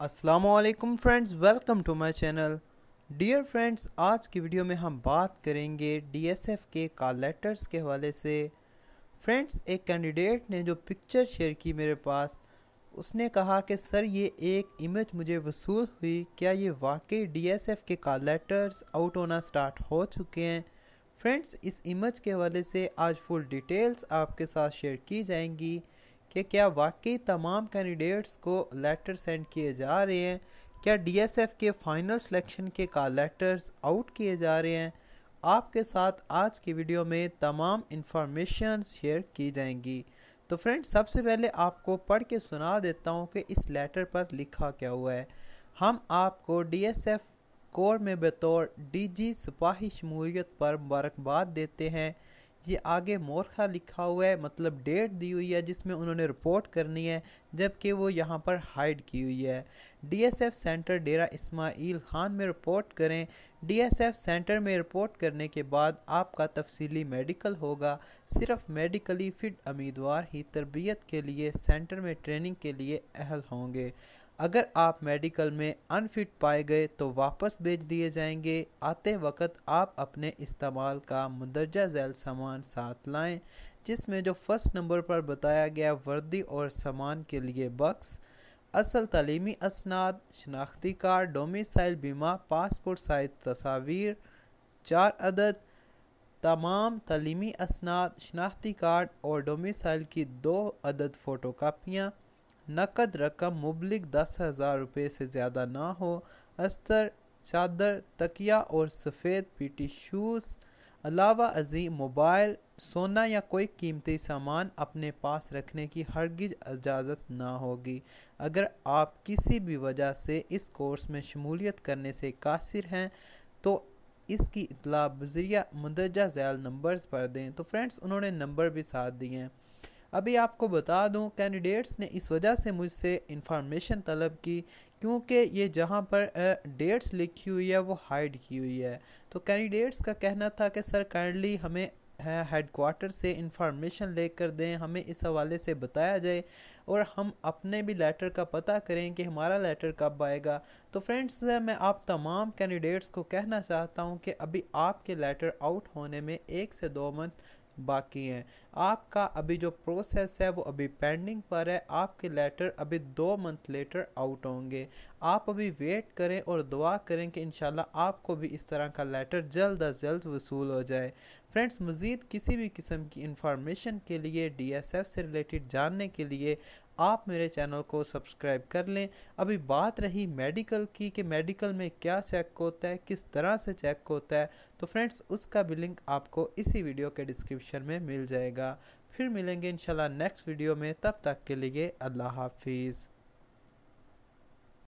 असलकम friends welcome to my channel dear friends आज की वीडियो में हम बात करेंगे डीएसएफ के कॉल लेटर्स के हवाले से फ्रेंड्स एक कैंडिडेट ने जो पिक्चर शेयर की मेरे पास उसने कहा कि सर ये एक इमेज मुझे वसूल हुई क्या ये वाकई डीएसएफ के कॉल लेटर्स आउट होना स्टार्ट हो चुके हैं फ्रेंड्स इस इमेज के हवाले से आज फुल डिटेल्स आपके साथ शेयर की जाएंगी कि क्या वाकई तमाम कैंडिडेट्स को लेटर सेंड किए जा रहे हैं क्या डीएसएफ के फाइनल सिलेक्शन के का लेटर्स आउट किए जा रहे हैं आपके साथ आज की वीडियो में तमाम इन्फॉर्मेशन शेयर की जाएंगी तो फ्रेंड्स सबसे पहले आपको पढ़ के सुना देता हूँ कि इस लेटर पर लिखा क्या हुआ है हम आपको डीएसएफ कोर में बतौर डीजी सिपाही शमूलियत पर मुबारकबाद देते हैं ये आगे मोरखा लिखा हुआ है मतलब डेट दी हुई है जिसमें उन्होंने रिपोर्ट करनी है जबकि वो यहाँ पर हाइड की हुई है डीएसएफ सेंटर डेरा इस्माइल खान में रिपोर्ट करें डीएसएफ सेंटर में रिपोर्ट करने के बाद आपका तफसीली मेडिकल होगा सिर्फ मेडिकली फिट उम्मीदवार ही तरबियत के लिए सेंटर में ट्रेनिंग के लिए अहल होंगे अगर आप मेडिकल में अनफिट पाए गए तो वापस भेज दिए जाएंगे आते वक्त आप अपने इस्तेमाल का मंदरजा झैल सामान साथ लाएं जिसमें जो फर्स्ट नंबर पर बताया गया वर्दी और सामान के लिए बक्स असल तलीमी असनाद शनाख्ती कार्ड डोमिसाइल बीमा पासपोर्ट साइज तस्वीर चार अदद तमाम तलीमी असनाद शनाख्ती कार्ड और डोमिसाइल की दो अदद फ़ोटो कापियाँ नकद रकम मुबलिक दस हज़ार रुपये से ज़्यादा ना हो अस्तर चादर तकिया और सफ़ेद पीटी शूज़ अलावा अजीम मोबाइल सोना या कोई कीमती सामान अपने पास रखने की हरगिज इजाज़त ना होगी अगर आप किसी भी वजह से इस कोर्स में शमूलियत करने से कासिर हैं तो इसकी इतला बजरिया मंदरजा झैल नंबर्स पर दें तो फ्रेंड्स उन्होंने नंबर भी साथ दिए हैं अभी आपको बता दूं कैंडिडेट्स ने इस वजह से मुझसे इंफॉर्मेशन तलब की क्योंकि ये जहाँ पर डेट्स लिखी हुई है वो हाइड की हुई है तो कैंडिडेट्स का कहना था कि सर काइंडली हमें हेड क्वार्टर से इंफॉर्मेशन लेकर दें हमें इस हवाले से बताया जाए और हम अपने भी लेटर का पता करें कि हमारा लेटर कब आएगा तो फ्रेंड्स मैं आप तमाम कैंडिडेट्स को कहना चाहता हूं कि अभी आपके लेटर आउट होने में एक से दो मंथ बाकी हैं आपका अभी जो प्रोसेस है वो अभी पेंडिंग पर है आपके लेटर अभी दो मंथ लेटर आउट होंगे आप अभी वेट करें और दुआ करें कि इन आपको भी इस तरह का लेटर जल्द अज जल्द वसूल हो जाए फ्रेंड्स मज़ीद किसी भी किस्म की इंफॉर्मेशन के लिए डी एस एफ से रिलेटेड जानने के लिए आप मेरे चैनल को सब्सक्राइब कर लें अभी बात रही मेडिकल की कि मेडिकल में क्या चेक होता है किस तरह से चेक होता है तो फ्रेंड्स उसका भी लिंक आपको इसी वीडियो के डिस्क्रिप्शन में मिल जाएगा फिर मिलेंगे इंशाल्लाह नेक्स्ट वीडियो में तब तक के लिए अल्लाह हाफिज़